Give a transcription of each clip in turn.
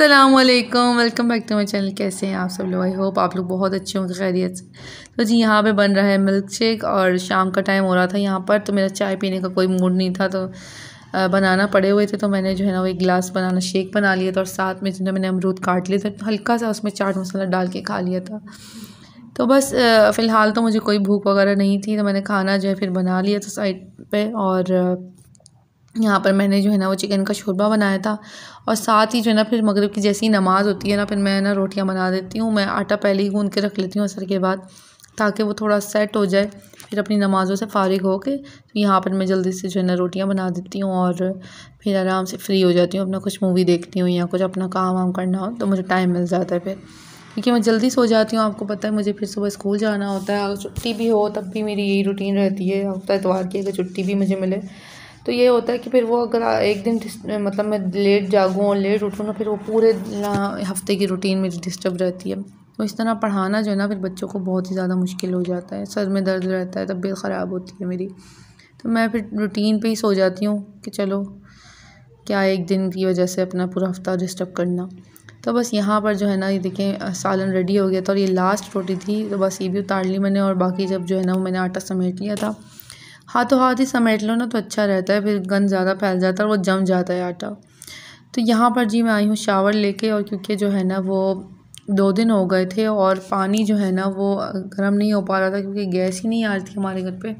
अस्सलाम वालेकुम welcome back to my channel कैसे हैं आप सब लोग आई होप आप लोग बहुत अच्छे होंगे खैरियत से तो जी यहाँ पे बन रहा है मिल्क शेक और शाम का टाइम हो रहा था यहाँ पर तो मेरा चाय पीने का कोई मूड नहीं था तो बनाना पड़े हुए थे तो मैंने जो है ना वो एक गिलास बनाना शेक बना लिया था और साथ में जो है मैंने अमरूद काट लिया था तो हल्का सा उसमें चाट मसाला डाल के खा लिया था तो बस फ़िलहाल तो मुझे कोई भूख वगैरह नहीं थी तो मैंने खाना जो है फिर बना लिया था साइड पर और यहाँ पर मैंने जो है ना वो चिकन का शोरबा बनाया था और साथ ही जो है ना फिर मगरब की जैसी नमाज़ होती है ना फिर मैं ना रोटियाँ बना देती हूँ मैं आटा पहले ही गूँध के रख लेती हूँ असर के बाद ताकि वो थोड़ा सेट हो जाए फिर अपनी नमाज़ों से फारिग हो के यहाँ पर मैं जल्दी से जो है ना रोटियाँ बना देती हूँ और फिर आराम से फ्री हो जाती हूँ अपना कुछ मूवी देखती हूँ या कुछ अपना काम वाम करना हो तो मुझे टाइम मिल जाता है फिर क्योंकि मैं जल्दी सो जाती हूँ आपको पता है मुझे फिर सुबह स्कूल जाना होता है अगर छुट्टी भी हो तब भी मेरी यही रूटीन रहती है हफ्ता एतवार की अगर छुट्टी भी मुझे मिले तो ये होता है कि फिर वो अगर एक दिन मतलब मैं लेट जागूँ और लेट उठूँ ना फिर वो पूरे हफ्ते की रूटीन मेरी डिस्टर्ब रहती है तो इस तरह पढ़ाना जो है ना फिर बच्चों को बहुत ही ज़्यादा मुश्किल हो जाता है सर में दर्द रहता है तबीयत ख़राब होती है मेरी तो मैं फिर रूटीन पे ही सो जाती हूँ कि चलो क्या एक दिन की वजह से अपना पूरा हफ्ता डिस्टर्ब करना तो बस यहाँ पर जो है ना ये देखें सालन रेडी हो गया था और ये लास्ट रोटी थी तो बस ये भी उतार ली मैंने और बाकी जब जो है ना वो मैंने आटा समेट लिया था हाथों हाथ ही समेट लो ना तो अच्छा रहता है फिर गंद ज़्यादा फैल जाता है और वो जम जाता है आटा तो यहाँ पर जी मैं आई हूँ शावर लेके और क्योंकि जो है ना वो दो दिन हो गए थे और पानी जो है ना वो गर्म नहीं हो पा रहा था क्योंकि गैस ही नहीं आ रही थी हमारे घर पे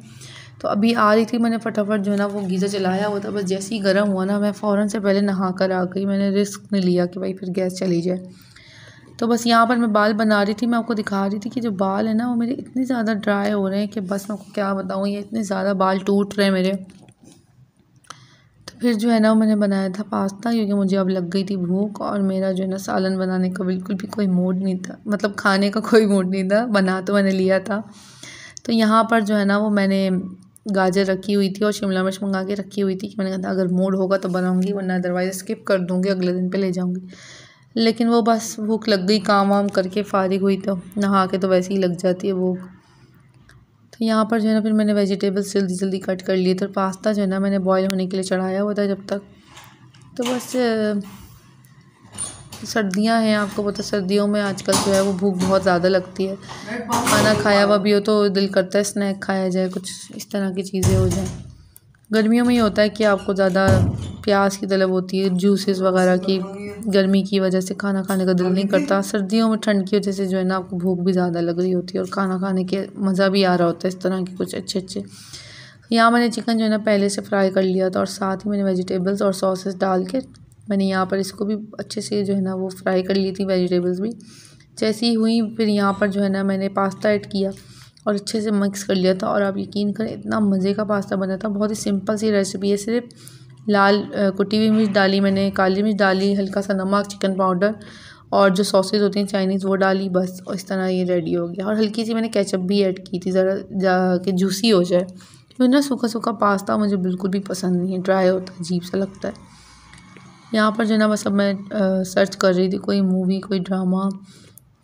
तो अभी आ रही थी मैंने फटाफट जो है ना वो गीज़र चलाया हुआ था बस जैसे ही गर्म हुआ ना मैं फ़ौरन से पहले नहा कर आ गई मैंने रिस्क नहीं लिया कि भाई फिर गैस चली जाए तो बस यहाँ पर मैं बाल बना रही थी मैं आपको दिखा रही थी कि जो बाल है ना वो मेरे इतने ज़्यादा ड्राई हो रहे हैं कि बस मैं आपको क्या बताऊँ ये इतने ज़्यादा बाल टूट रहे हैं मेरे तो फिर जो है ना मैंने बनाया था पास्ता क्योंकि मुझे अब लग गई थी भूख और मेरा जो है ना सालन बनाने का बिल्कुल भी कोई मूड नहीं था मतलब खाने का कोई मूड नहीं था बना तो मैंने लिया था तो यहाँ पर जो है ना वो मैंने गाजर रखी हुई थी और शिमला मिर्च मंगा के रखी हुई थी कि मैंने कहा था अगर मूड होगा तो बनाऊँगी वरना अदरवाइज़ स्किप कर दूँगी अगले दिन पे ले जाऊँगी लेकिन वो बस भूख लग गई काम वाम करके फ़ारिग हुई तो नहा के तो वैसे ही लग जाती है भूख तो यहाँ पर जो है ना फिर मैंने वेजिटेबल्स जल्दी जल्दी कट कर लिए तो पास्ता जो है ना मैंने बॉयल होने के लिए चढ़ाया हुआ था जब तक तो बस सर्दियाँ हैं आपको पता सर्दियों में आजकल जो है वो भूख बहुत ज़्यादा लगती है खाना खाया हुआ भी हो तो दिल करता है स्नैक खाया जाए कुछ इस तरह की चीज़ें हो जाए गर्मियों में ये होता है कि आपको ज़्यादा प्यास की तलब होती है जूसेस वगैरह की गर्मी की वजह से खाना खाने का दिल नहीं करता सर्दियों में ठंड की वजह से जो है ना आपको भूख भी ज़्यादा लग रही होती है और खाना खाने के मज़ा भी आ रहा होता है इस तरह के कुछ अच्छे अच्छे यहाँ मैंने चिकन जो है ना पहले से फ्राई कर लिया था और साथ ही मैंने वेजिटेबल्स और सॉसेस डाल के मैंने यहाँ पर इसको भी अच्छे से जो है ना वो फ्राई कर ली थी वेजिटेबल्स भी जैसी हुई फिर यहाँ पर जो है ना मैंने पास्ता ऐड किया और अच्छे से मिक्स कर लिया था और आप यकीन करें इतना मज़े का पास्ता बना था बहुत ही सिंपल सी रेसिपी है सिर्फ लाल कुटी हुई मिर्च डाली मैंने काली मिर्च डाली हल्का सा नमक चिकन पाउडर और जो सॉसेज होती हैं चाइनीज़ वो डाली बस और इस तरह ये रेडी हो गया और हल्की सी मैंने केचप भी ऐड की थी ज़रा जा के जूसी हो जाए क्योंकि ना सूखा सूखा पास्ता मुझे बिल्कुल भी पसंद नहीं है ड्राई होता है अजीब सा लगता है यहाँ पर जो ना बस अब मैं सर्च कर रही थी कोई मूवी कोई ड्रामा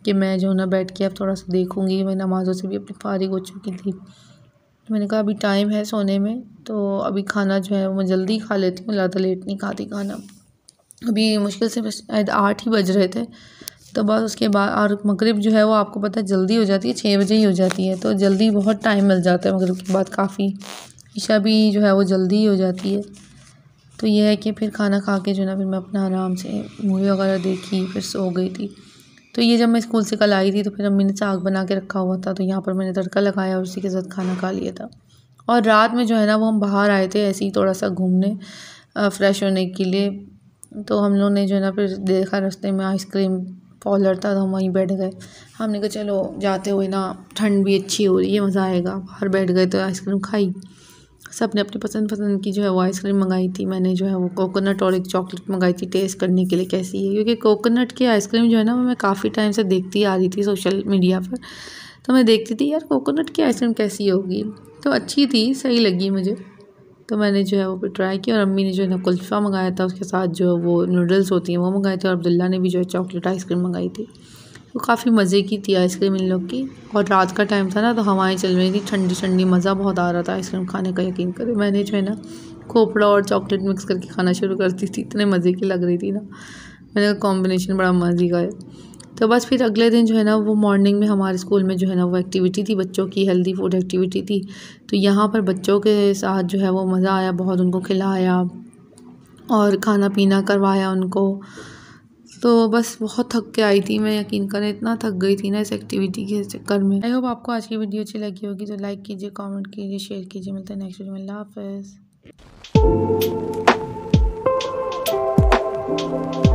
कि मैं जो है ना बैठ के अब थोड़ा सा देखूँगी मैं नमाज़ों से भी अपनी फारिग हो चुकी थी तो मैंने कहा अभी टाइम है सोने में तो अभी खाना जो है वो मैं जल्दी खा लेती हूँ ज़्यादा लेट नहीं खाती खाना अभी मुश्किल से शायद आठ ही बज रहे थे तो बस उसके बाद और मगरब जो है वो आपको पता है जल्दी हो जाती है छः बजे ही हो जाती है तो जल्दी बहुत टाइम मिल जाता है मगरब के बाद काफ़ी ईशा भी जो है वो जल्दी हो जाती है तो यह है कि फिर खाना खा के जो ना फिर मैं अपना आराम से मूवी वगैरह देखी फिर सो गई थी तो ये जब मैं स्कूल से कल आई थी तो फिर अम्मी ने साग बना के रखा हुआ था तो यहाँ पर मैंने तड़का लगाया और उसी के साथ खाना खा लिया था और रात में जो है ना वो हम बाहर आए थे ऐसे ही थोड़ा सा घूमने फ्रेश होने के लिए तो हम लोग ने जो है ना फिर देखा रास्ते में आइसक्रीम पॉलर था तो हम वहीं बैठ गए हमने कहा चलो जाते हुए ना ठंड भी अच्छी हो रही है मज़ा आएगा बाहर बैठ गए तो आइसक्रीम खाई सब ने अपनी पसंद पसंद की जो है वो आइसक्रीम मंगाई थी मैंने जो है वो कोकोनट और एक चॉकलेट मंगाई थी टेस्ट करने के लिए कैसी है क्योंकि कोकोनट की आइसक्रीम जो है ना मैं काफ़ी टाइम से देखती आ रही थी सोशल मीडिया पर तो मैं देखती थी यार कोकोनट की आइसक्रीम कैसी होगी तो अच्छी थी सही लगी मुझे तो मैंने जो है वो फिर ट्राई किया और अम्मी ने जो है ना कुल्फ़ा मंगाया था उसके साथ जो है वो नूडल्स होती हैं वो मंगाए थे और अब्दुल्ला ने भी जो है चॉकलेट आइसक्रीम मंगाई थी तो काफ़ी मज़े की थी आइसक्रीम इन लोग की और रात का टाइम था ना तो हवाएं चल रही थी ठंडी ठंडी मज़ा बहुत आ रहा था आइसक्रीम खाने का यकीन करें मैंने जो है ना खोपड़ा और चॉकलेट मिक्स करके खाना शुरू करती थी इतने मज़े की लग रही थी ना मैंने कहा कॉम्बिनेशन बड़ा मज़े का है तो बस फिर अगले दिन जो है ना वो मॉर्निंग में हमारे स्कूल में जो है ना वो एक्टिविटी थी बच्चों की हेल्दी फूड एक्टिविटी थी तो यहाँ पर बच्चों के साथ जो है वो मज़ा आया बहुत उनको खिलाया और खाना पीना करवाया उनको तो बस बहुत थक के आई थी मैं यकीन करें इतना थक गई थी ना इस एक्टिविटी के चक्कर में आई होप आपको आज की वीडियो अच्छी लगी होगी तो लाइक कीजिए कमेंट कीजिए शेयर कीजिए मिलते हैं नेक्स्ट वीडियो में अल्लाह हाफ